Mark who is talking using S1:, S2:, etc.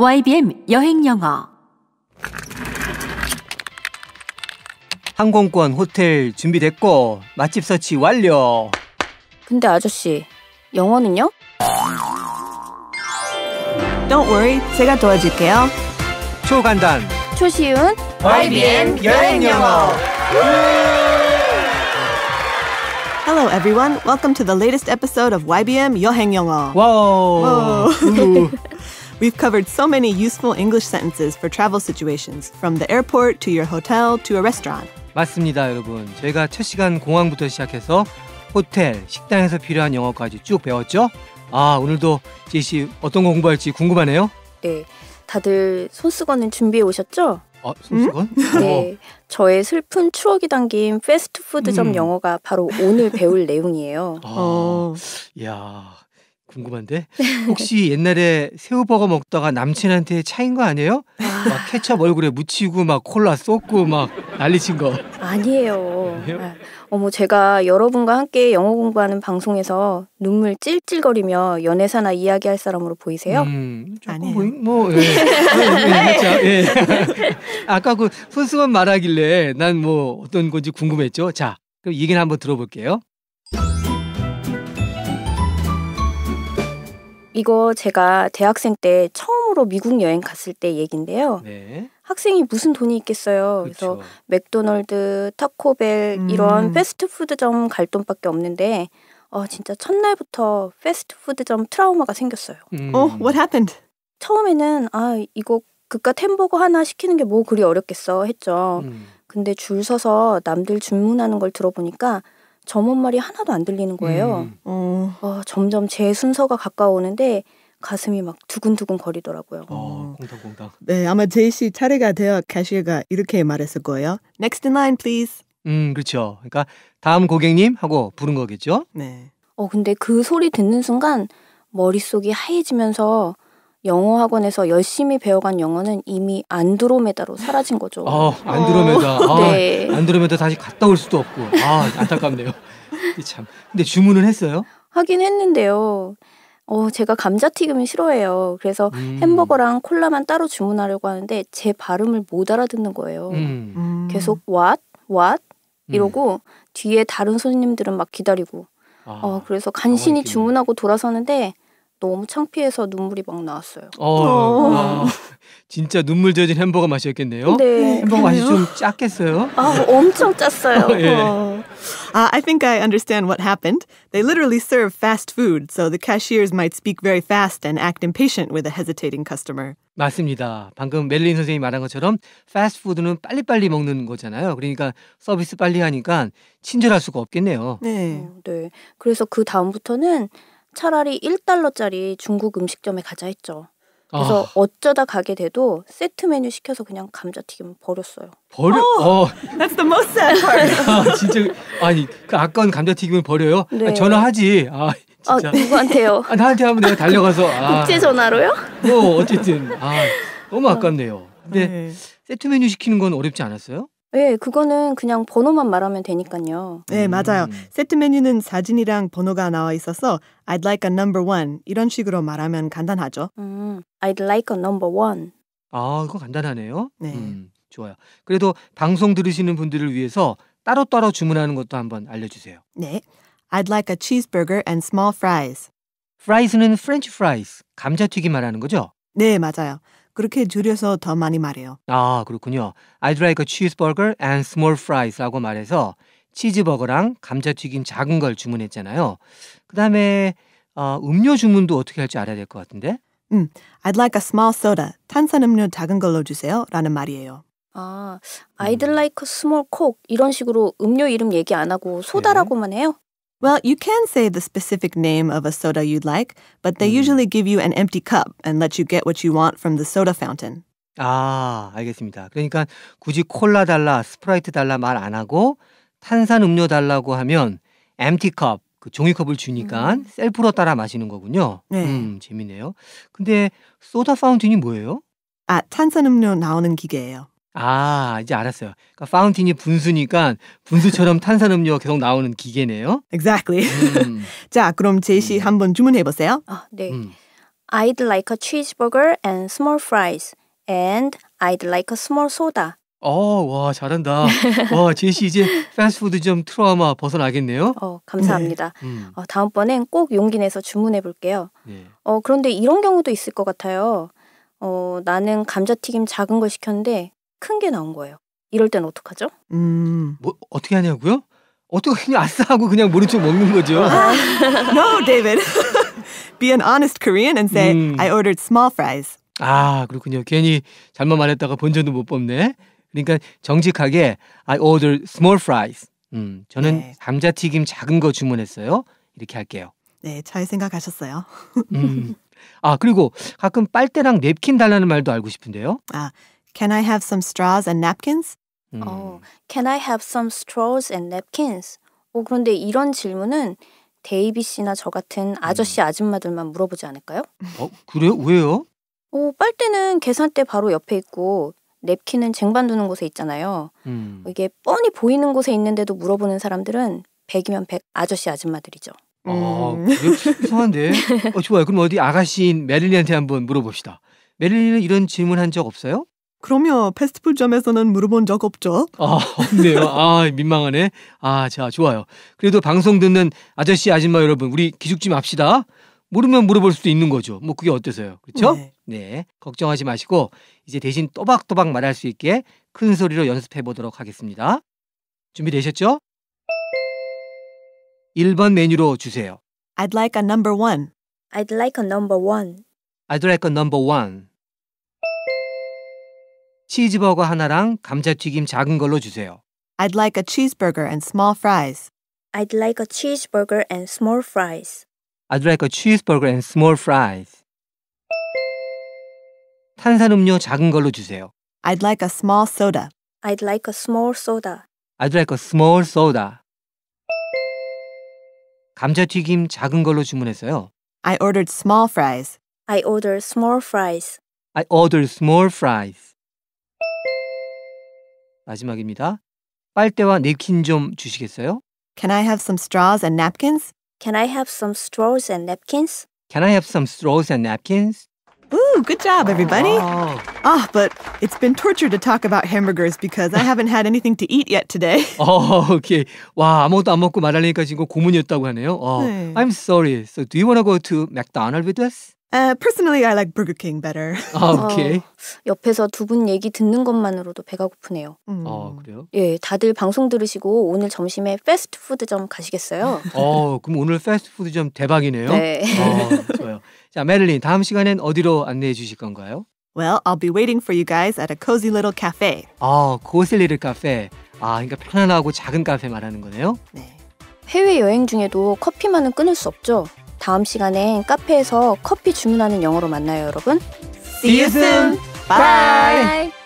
S1: YBM 여행 영어
S2: 항공권 호텔 준비됐고 맛집 서치 완료.
S1: 근데 아저씨, 영어는요? Don't worry,
S3: 제가 도와줄게요. 초간단
S1: 초시윤 YBM 여행 영어.
S3: Hello everyone, welcome to the latest episode of YBM 여행 영어. 와우. 와우. We've covered so many useful English sentences for travel situations, from the airport to your hotel to a restaurant.
S2: 맞습니다, 여러분. 저희가 첫 시간 공항부터 시작해서 호텔, 식당에서 필요한 영어까지 쭉 배웠죠? 아, 오늘도 제시 어떤 거 공부할지 궁금하네요. 네.
S1: 다들 손수건은 준비해 오셨죠?
S2: 아, 손수건? 음? 네.
S1: 어. 저의 슬픈 추억이 담긴 패스트푸드점 음. 영어가 바로 오늘 배울 내용이에요. 아, 어.
S2: 야. 궁금한데 혹시 옛날에 새우버거 먹다가 남친한테 차인 거 아니에요? 막 케첩 얼굴에 묻히고 막 콜라 쏟고 막 난리친 거
S1: 아니에요. 네. 어머 제가 여러분과 함께 영어 공부하는 방송에서 눈물 찔찔거리며 연애사나 이야기할 사람으로 보이세요? 음, 아니에요. 뭐, 뭐 예. 아,
S2: 예, 예. 그렇죠. 예. 아까 그손수건 말하길래 난 뭐 어떤 건지 궁금했죠. 자 그럼 얘기는 한번 들어볼게요.
S1: 이거 제가 대학생 때 처음으로 미국 여행 갔을 때 얘긴데요. 네. 학생이 무슨 돈이 있겠어요. 그쵸. 그래서 맥도널드 타코벨 음. 이런 패스트푸드점 갈 돈밖에 없는데 어 진짜 첫날부터 패스트푸드점 트라우마가 생겼어요. 음. 어, what happened? 처음에는 아 이거 그깟 햄버거 하나 시키는 게 뭐 그리 어렵겠어 했죠. 음. 근데 줄 서서 남들 주문하는 걸 들어보니까 점원 말이 하나도 안 들리는 거예요. 음. 어. 어, 점점 제 순서가 가까오는데 가슴이 막 두근두근 거리더라고요.
S2: 어, 공탕공탕. 어.
S3: 네, 아마 제이 씨 차례가 되어 캐시가 이렇게 말했을 거예요. Next in line, please.
S2: 음, 그렇죠. 그러니까 다음 고객님 하고 부른 거겠죠. 네.
S3: 어,
S1: 근데 그 소리 듣는 순간 머릿속이 하얘지면서 영어 학원에서 열심히 배워간 영어는 이미 안드로메다로 사라진 거죠. 아,
S2: 안드로메다. 어. 아, 네. 안드로메다 다시 갔다 올 수도 없고. 아, 안타깝네요. 참. 근데 주문은 했어요?
S1: 하긴 했는데요. 어, 제가 감자튀김을 싫어해요. 그래서 음. 햄버거랑 콜라만 따로 주문하려고 하는데 제 발음을 못 알아듣는 거예요. 음. 계속 what? what? 음. 이러고 음. 뒤에 다른 손님들은 막 기다리고. 아, 어, 그래서 간신히 주문하고 돌아서는데 너무 창피해서 눈물이 막 나왔어요. 어,
S2: 진짜 눈물 젖은 햄버거 맛이었겠네요. 네, 햄버거 맛이 좀 짰겠어요? 아,
S3: 엄청 짰어요. 예. 어. Uh, I think I understand what happened. They literally serve fast food, so the cashiers might speak very fast and act impatient with a hesitating customer.
S2: 맞습니다. 방금 멜린 선생님이 말한 것처럼 패스트푸드는 빨리빨리 먹는 거잖아요. 그러니까 서비스 빨리 하니까 친절할 수가 없겠네요.
S1: 네. 네. 그래서 그 다음부터는 차라리 1달러짜리 중국 음식점에 가자 했죠. 그래서 아. 어쩌다 가게 돼도 세트 메뉴 시켜서 그냥 감자튀김 버렸어요.
S2: 버려? 어. 어. That's
S3: the most sad
S2: part. 아, 진짜 아니 그 아까운 감자튀김을 버려요? 아, 네. 아, 전화하지. 아, 아 진짜. 아, 누구한테요? 아, 나한테 하면 내가 달려가서 아. 국제 전화로요? 뭐 어, 어쨌든 아 너무 어. 아깝네요. 근데 네. 세트 메뉴 시키는 건 어렵지 않았어요?
S3: 예, 그거는 그냥 번호만 말하면 되니까요. 네, 음. 맞아요. 세트 메뉴는 사진이랑 번호가 나와
S2: 있어서 I'd like a number
S3: one 이런 식으로 말하면 간단하죠.
S1: 음, I'd
S3: like a number
S2: one. 아, 이거 간단하네요. 네. 음, 좋아요. 그래도 방송 들으시는 분들을 위해서 따로따로 주문하는 것도 한번 알려주세요.
S3: 네. I'd like a cheeseburger and
S2: small fries. f r i e s 는 f r e n 프렌 fries, 감자튀김 말하는 거죠? 네, 맞아요.
S3: 그렇게 줄여서 더 많이 말해요.
S2: 아, 그렇군요. I'd like a cheeseburger and small fries라고 말해서 치즈버거랑 감자튀김 작은 걸 주문했잖아요. 그다음에 어, 음료 주문도 어떻게 할지 알아야 될 것 같은데?
S3: 음, I'd like a small soda. 탄산음료 작은 걸로 주세요라는 말이에요.
S1: 아, 음. I'd
S3: like a small
S1: coke 이런 식으로 음료 이름 얘기 안 하고 소다라고만 해요?
S3: Well, you can say the specific name of a soda you'd like, but they 음. usually give you an empty cup and let you get what you want from the soda fountain.
S2: 아, 알겠습니다. 그러니까 굳이 콜라 달라, 스프라이트 달라 말 안 하고 탄산 음료 달라고 하면 empty cup, 그 종이컵을 주니까 음. 셀프로 따라 마시는 거군요. 네. 음, 재밌네요. 근데 소다 파운틴이 뭐예요? 아, 탄산 음료 나오는 기계예요. 아, 이제 알았어요. 그러니까 파운틴이 분수니까 분수처럼 탄산음료 계속 나오는 기계네요. Exactly. 음. 자,
S3: 그럼 제시 음. 한번 주문해 보세요.
S1: 아, 네. 음. I'd like a cheeseburger and small fries, and I'd like a small soda.
S2: 어, 와, 잘한다. 와, 제시 이제 패스트푸드좀 트라우마 벗어나겠네요. 어,
S1: 감사합니다. 네. 음. 어, 다음번엔 꼭 용기 내서 주문해 볼게요. 네. 어, 그런데 이런 경우도 있을 것 같아요. 어, 나는 감자튀김 작은 걸 시켰는데 큰게 나온 거예요. 이럴 땐 어떡하죠?
S2: 음, 뭐 어떻게 하냐고요? 어떻게 그냥 아싸하고 그냥 모른 척 먹는 거죠? 아.
S3: no, David. Be an honest Korean and say 음. I ordered small fries.
S2: 아, 그렇군요. 괜히 잘못 말했다가 본전도 못 뽑네. 그러니까 정직하게 I ordered small fries. 음, 저는 네. 감자튀김 작은 거 주문했어요. 이렇게 할게요.
S3: 네, 잘 생각하셨어요.
S2: 음. 아, 그리고 가끔 빨대랑 냅킨 달라는 말도 알고 싶은데요. 아,
S3: Can I have some straws and napkins? 음. 어, Can I
S1: have some straws and napkins? 어, 그런데 이런 질문은 데이비 씨나 저 같은 아저씨 음. 아줌마들만 물어보지 않을까요?
S2: 어, 그래요? 왜요?
S1: 어, 빨대는 계산대 바로 옆에 있고 냅킨은 쟁반 두는 곳에 있잖아요. 음. 이게 뻔히 보이는 곳에 있는데도 물어보는 사람들은 백이면백 아저씨 아줌마들이죠. 아,
S2: 음. 이상한데? 어, 좋아요. 그럼 어디 아가씨인 메릴리한테 한번 물어봅시다. 메릴리는 이런 질문한 적 없어요?
S3: 그럼요. 패스트푸점에서는 물어본 적 없죠?
S2: 아, 없네요. 아, 민망하네. 아, 자, 좋아요. 그래도 방송 듣는 아저씨, 아줌마 여러분, 우리 기죽 좀 합시다. 모르면 물어볼 수도 있는 거죠. 뭐 그게 어때서요? 그렇죠? 네. 네. 걱정하지 마시고 이제 대신 또박또박 말할 수 있게 큰 소리로 연습해 보도록 하겠습니다. 준비되셨죠? 1번 메뉴로 주세요.
S3: I'd like a number one. I'd like a number one.
S2: I'd like a number one. 치즈버거 하나랑 감자튀김 작은 걸로 주세요.
S3: I'd like a cheeseburger and small fries. I'd like a cheeseburger and small fries.
S2: I'd like a cheeseburger and small fries. 탄산음료 작은 걸로 주세요.
S3: I'd like a small soda. I'd like a small soda.
S2: I'd like a small soda. 감자튀김 작은 걸로 주문했어요.
S3: I ordered small fries. I ordered small fries.
S2: I ordered small fries. 마지막입니다. 빨대와 냅킨 좀 주시겠어요? Can I have some straws and napkins? Can I have some
S3: straws and napkins?
S2: Can I have some straws and napkins?
S3: Ooh, good job, everybody. Ah, oh, but it's been torture to talk about hamburgers because I haven't had anything to eat yet today. oh,
S2: okay. 와, 아무것도 안 먹고 말하려니까 지금 고문이었다고 하네요. 어, I'm sorry. So do you want to go to McDonald's with us?
S3: Uh, personally, I like Burger King better. 아,
S2: 오케이. 어,
S1: 옆에서 두 분 얘기 듣는 것만으로도 배가 고프네요.
S2: 음. 아, 그래요?
S1: 예, 다들 방송 들으시고 오늘 점심에 패스트푸드점 가시겠어요? 어,
S2: 그럼 오늘 패스트푸드점 대박이네요. 네. 어, 좋아요. 자, 메릴린, 다음 시간엔 어디로 안내해 주실 건가요?
S3: Well, I'll be waiting for you guys at a cozy little cafe.
S2: 아, cozy little cafe. 아, 그러니까 편안하고 작은 카페 말하는 거네요? 네.
S3: 해외 여행 중에도 커피만은 끊을 수 없죠.
S1: 다음 시간에 카페에서 커피 주문하는 영어로 만나요, 여러분. See you soon.
S2: Bye. Bye.